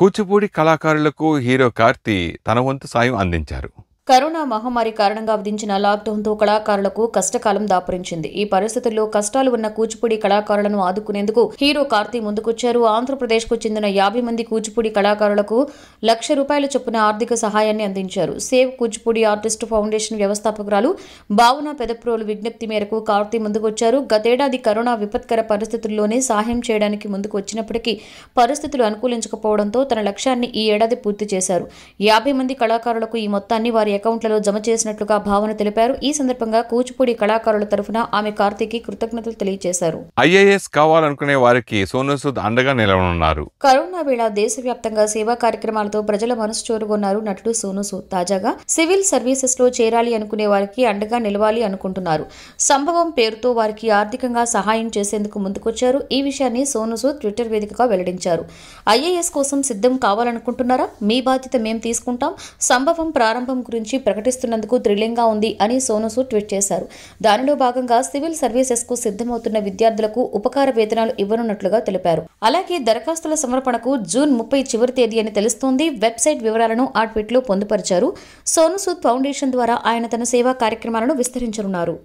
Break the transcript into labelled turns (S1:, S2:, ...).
S1: కూచిపూడి కళాకారులకు హీరో కార్తి తన వంతు సాయం అందించారు
S2: కరోనా మహమ్మారి కారణంగా విధించిన లాక్డౌన్తో కళాకారులకు కష్టకాలం దాపురించింది ఈ పరిస్థితుల్లో కష్టాలు ఉన్న కూచిపూడి కళాకారులను ఆదుకునేందుకు హీరో కార్తీ ముందుకొచ్చారు ఆంధ్రప్రదేశ్కు చెందిన యాభై మంది కూచిపూడి కళాకారులకు లక్ష రూపాయల చొప్పున ఆర్థిక సహాయాన్ని అందించారు సేవ్ కూచిపూడి ఆర్టిస్ట్ ఫౌండేషన్ వ్యవస్థాపకురాలు భావన పెదప్రోలు విజ్ఞప్తి మేరకు కార్తీ ముందుకొచ్చారు గతేడాది కరోనా విపత్కర పరిస్థితుల్లోనే సహాయం చేయడానికి ముందుకు వచ్చినప్పటికీ పరిస్థితులు అనుకూలించకపోవడంతో తన లక్ష్యాన్ని ఈ ఏడాది పూర్తి చేశారు యాభై మంది కళాకారులకు ఈ మొత్తాన్ని వారి అకౌంట్లలో జమ చేసినట్లుగా భావన తెలిపారు ఈ సందర్భంగా కూచిపూడి కళాకారుల తరఫున ఆమె కార్తీకి కృతజ్ఞతలు తెలియజేశారు
S1: ఐఏఎస్ కావాలనుకునే వారికి సూద్ అండగా నిలవనున్నారు
S2: కరోనా వేళ దేశవ్యాప్తంగా సేవా కార్యక్రమాలతో ప్రజల మనసు చోరుగొన్నారు నటుడు సోనూ సూద్ తాజాగా సివిల్ సర్వీసెస్ లో చేరాలి అనుకునే వారికి అండగా నిలవాలి అనుకుంటున్నారు సంభవం పేరుతో వారికి ఆర్థికంగా సహాయం చేసేందుకు ముందుకొచ్చారు ఈ విషయాన్ని సోనూ ట్విట్టర్ వేదికగా వెల్లడించారు ఐఏఎస్ కోసం సిద్ధం కావాలనుకుంటున్నారా మీ బాధ్యత మేం తీసుకుంటాం సంభవం ప్రారంభం గురించి నుంచి ప్రకటిస్తున్నందుకు థ్రిల్లింగ్గా ఉంది అని సోను ట్వీట్ చేశారు దానిలో భాగంగా సివిల్ సర్వీసెస్కు సిద్ధమవుతున్న విద్యార్థులకు ఉపకార వేతనాలు ఇవ్వనున్నట్లుగా తెలిపారు అలాగే దరఖాస్తుల సమర్పణకు జూన్ ముప్పై చివరి తేదీ అని తెలుస్తోంది వెబ్సైట్ వివరాలను ఆ ట్వీట్లో పొందుపరిచారు సోను ఫౌండేషన్ ద్వారా ఆయన తన సేవా కార్యక్రమాలను విస్తరించనున్నారు